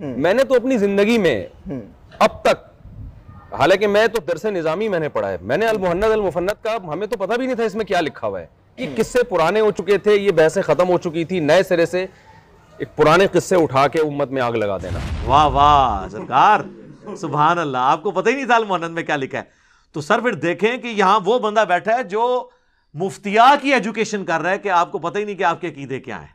हम्म। मैंने तो अपनी जिंदगी में हम्म। अब तक हालांकि मैं तो दरस निजामी मैंने पढ़ा है मैंने अल अलमुफन्नत का हमें तो पता भी नहीं था इसमें क्या लिखा हुआ है कि हम्म। किस्से पुराने हो चुके थे ये बहसें खत्म हो चुकी थी नए सिरे से एक पुराने किस्से उठा के उम्मत में आग लगा देना वाह वाह सरकार सुबह अल्लाह आपको पता ही नहीं था अलमुहन्नद में क्या लिखा है तो सर फिर देखें कि यहां वो बंदा बैठा है जो मुफ्तिया की एजुकेशन कर रहा है कि आपको पता ही नहीं कि आपके अकीदे क्या है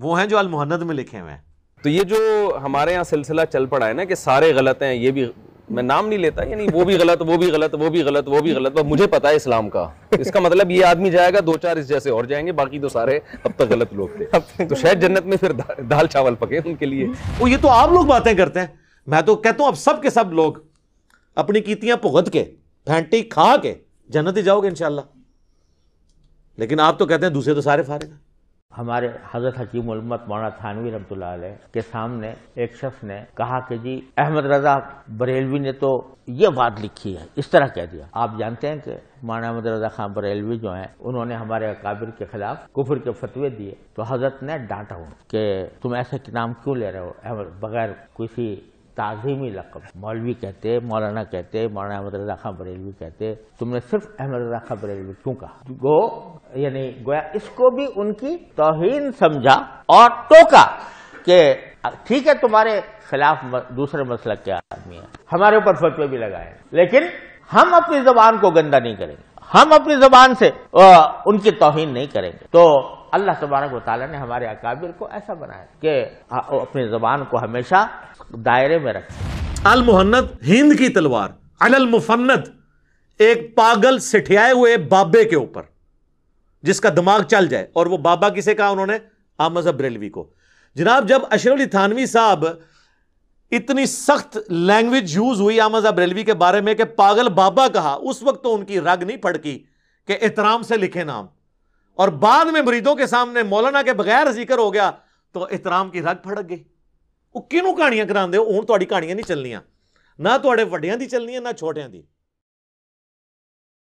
वो हैं जो अलमुहन्नद में लिखे हुए हैं तो ये जो हमारे यहाँ सिलसिला चल पड़ा है ना कि सारे गलत हैं ये भी मैं नाम नहीं लेता यानी वो भी गलत वो भी गलत वो भी गलत वो भी गलत पर मुझे पता है इस्लाम का इसका मतलब ये आदमी जाएगा दो चार इस जैसे और जाएंगे बाकी तो सारे अब तक गलत लोग थे तो शायद जन्नत में फिर दाल चावल पके उनके लिए वो ये तो आप लोग बातें करते हैं मैं तो कहता हूँ अब सब के सब लोग अपनी कीतियां भुगत के फेंटी खा के जन्नत ही जाओगे इनशाला लेकिन आप तो कहते हैं दूसरे तो सारे फारेगा हमारे हजरत हकीम उलमत मौना थानवी रमतुल्ला के सामने एक शख्स ने कहा कि जी अहमद रजा बरेलवी ने तो ये बात लिखी है इस तरह कह दिया आप जानते हैं कि माना अहमद रजा खान बरेलवी जो हैं उन्होंने हमारे अकाबिर के खिलाफ कुफर के फतवे दिए तो हजरत ने डांटा हूं कि तुम ऐसे नाम क्यों ले रहे हो बगैर किसी ताज़ीमी लकब मौलवी कहते मौलाना कहते मौलाना अहमद रजा खां बरेलवी कहते तुमने सिर्फ अहमद रजा खां बरेलवी क्यों कहा गो यानी गोया इसको भी उनकी तोहन समझा और टोका कि ठीक है तुम्हारे खिलाफ दूसरे मसल के आदमी है हमारे ऊपर फतवे भी लगाए लेकिन हम अपनी जबान को गंदा नहीं करेंगे हम अपनी जबान से उनकी तोहिन नहीं करेंगे तो अल्लाह तबारक वाली ने हमारे अकाबिर को ऐसा बनाया कि अपनी जबान को हमेशा दायरे में रखें अल मुहन्नत हिंद की तलवार अल मुफन्नत एक पागल सिठियाए हुए बाबे के ऊपर जिसका दिमाग चल जाए और वो बाबा किसे कहा उन्होंने आमज रेलवी को जनाब जब अशरली थानवी साहब इतनी सख्त लैंग्वेज यूज हुई आमद अब्रेलवी के बारे में कि पागल बाबा कहा उस वक्त तो उनकी रग नहीं फड़की कि एहतराम से लिखे नाम और बाद में मरीदों के सामने मौलाना के बगैर जिक्र हो गया तो एहतराम की रग फड़क गई वो किनू कहानियां ਕਰਾਉਂਦੇ ਹੋ ਹੁਣ ਤੁਹਾਡੀ ਕਹਾਣੀਆਂ ਨਹੀਂ ਚੱਲਣੀਆਂ ਨਾ ਤੁਹਾਡੇ ਵੱਡਿਆਂ ਦੀ ਚੱਲਣੀ ਹੈ